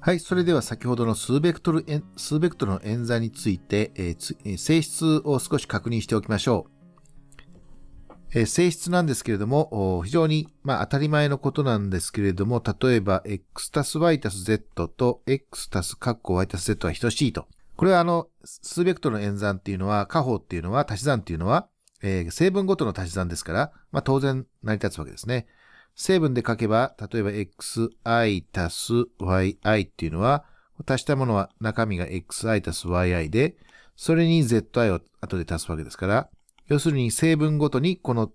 はい、それでは先ほどの数ベクトル、数ベクトルの演算について、えー、性質を少し確認しておきましょう。えー、性質なんですけれども、非常に、まあ、当たり前のことなんですけれども、例えば x たす y たす z と x たす括弧 y たす z は等しいと。これはあの、数ベクトルの演算っていうのは、加法っていうのは、足し算っていうのは、えー、成分ごとの足し算ですから、まあ、当然成り立つわけですね。成分で書けば、例えば xi 足す yi っていうのは、足したものは中身が xi 足す yi で、それに zi を後で足すわけですから、要するに成分ごとにこの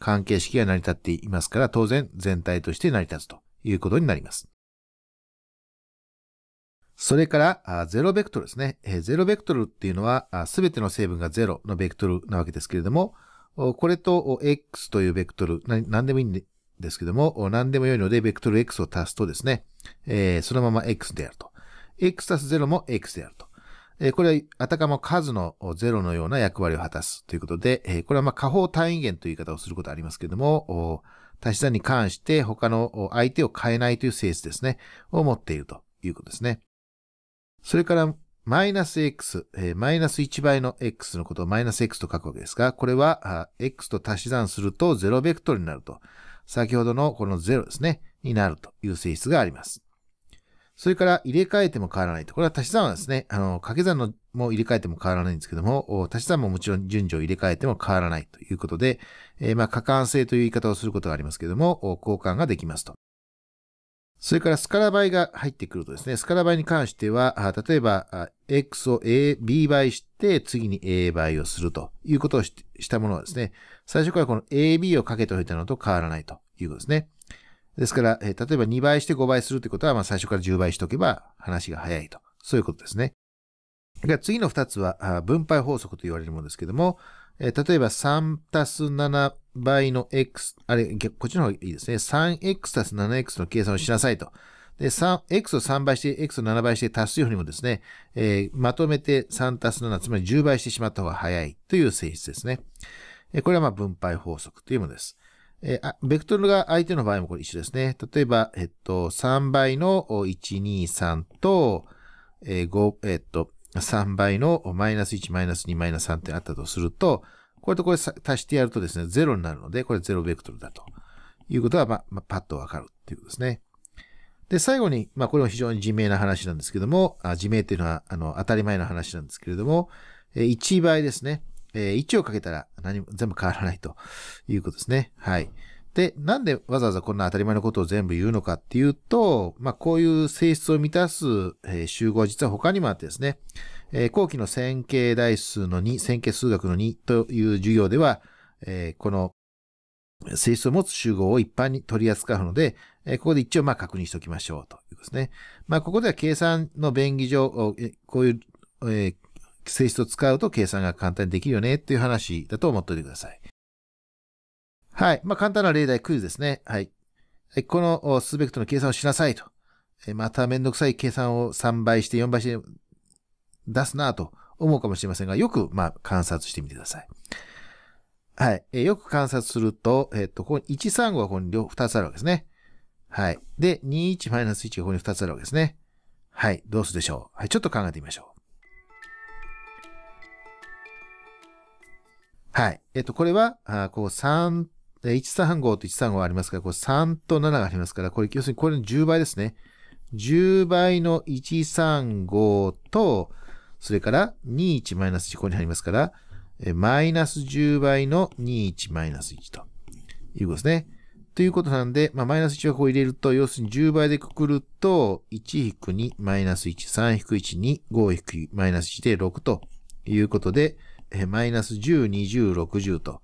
関係式が成り立っていますから、当然全体として成り立つということになります。それから、ゼロベクトルですね。ゼロベクトルっていうのは、すべての成分がゼロのベクトルなわけですけれども、これと X というベクトル、何でもいいんでですけども、何でも良いので、ベクトル x を足すとですね、えー、そのまま x であると。x 足す0も x であると。えー、これは、あたかも数の0のような役割を果たすということで、えー、これはまあ、下方単位元という言い方をすることありますけれども、足し算に関して他の相手を変えないという性質ですね、を持っているということですね。それから、マイナス x、マイナス1倍の x のことをマイナス x と書くわけですが、これは、x と足し算すると0ベクトルになると。先ほどのこの0ですね、になるという性質があります。それから入れ替えても変わらないと。これは足し算はですね、あの、掛け算のも入れ替えても変わらないんですけども、足し算ももちろん順序を入れ替えても変わらないということで、えー、まあ、過関性という言い方をすることがありますけども、交換ができますと。それからスカラ倍が入ってくるとですね、スカラ倍に関しては、例えば、X を A、B 倍して、次に A 倍をするということをしたものはですね、最初からこの AB をかけておいたのと変わらないということですね。ですから、例えば2倍して5倍するということは、まあ最初から10倍しておけば話が早いと。そういうことですね。次の2つは、分配法則と言われるものですけども、例えば3たす7倍の x、あれ、こっちの方がいいですね。3x 足す 7x の計算をしなさいと。で、3、x を3倍して、x を7倍して足すよりもですね、えー、まとめて3足す7、つまり10倍してしまった方が早いという性質ですね。えー、これはまあ分配法則というものです。えー、ベクトルが相手の場合もこれ一緒ですね。例えば、えっと、3倍の1、2、3と、えー、5、えっと、3倍のマイナス1、マイナス2、マイナス3ってあったとすると、これとこれ足してやるとですね、0になるので、これ0ベクトルだということが、ままパッとわかるっていうことですね。で、最後に、まあ、これも非常に自明な話なんですけども、あ自明っていうのは、あの、当たり前の話なんですけれども、えー、1倍ですね。えー、1をかけたら何も全部変わらないということですね。はい。で、なんでわざわざこんな当たり前のことを全部言うのかっていうと、まあ、こういう性質を満たす、え集合は実は他にもあってですね、え後期の線形代数の2、線形数学の2という授業では、えこの性質を持つ集合を一般に取り扱うので、えここで一応まあ確認しておきましょうということですね。まあ、ここでは計算の便宜上、こういう、え性質を使うと計算が簡単にできるよねっていう話だと思っておいてください。はい。まあ、簡単な例題クイズですね。はい。この数ベクトルの計算をしなさいと。まためんどくさい計算を3倍して4倍して出すなと思うかもしれませんが、よく、まあ、観察してみてください。はい。えよく観察すると、えっ、と、ここに135はここに2つあるわけですね。はい。で、21マイナス1がここに2つあるわけですね。はい。どうするでしょうはい。ちょっと考えてみましょう。はい。えっ、と、これは、あこう3で、135と135ありますから、これ3と7がありますから、これ、要するにこれの10倍ですね。10倍の135と、それから21マイナス1、ここにありますから、マイナス10倍の21マイナス1ということですね。ということなんで、まあ、マイナス1はこう入れると、要するに10倍でくくると、1-2、マイナス1、3-1、2、5- マイナス1で6ということで、マイナス10、20、60と。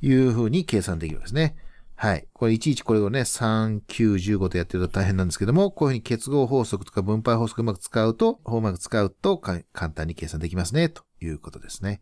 いうふうに計算できるんですね。はい。これ、いちいちこれをね、3、9、15とやってると大変なんですけども、こういうふうに結合法則とか分配法則うまく使うと、うまく使うと簡単に計算できますね、ということですね。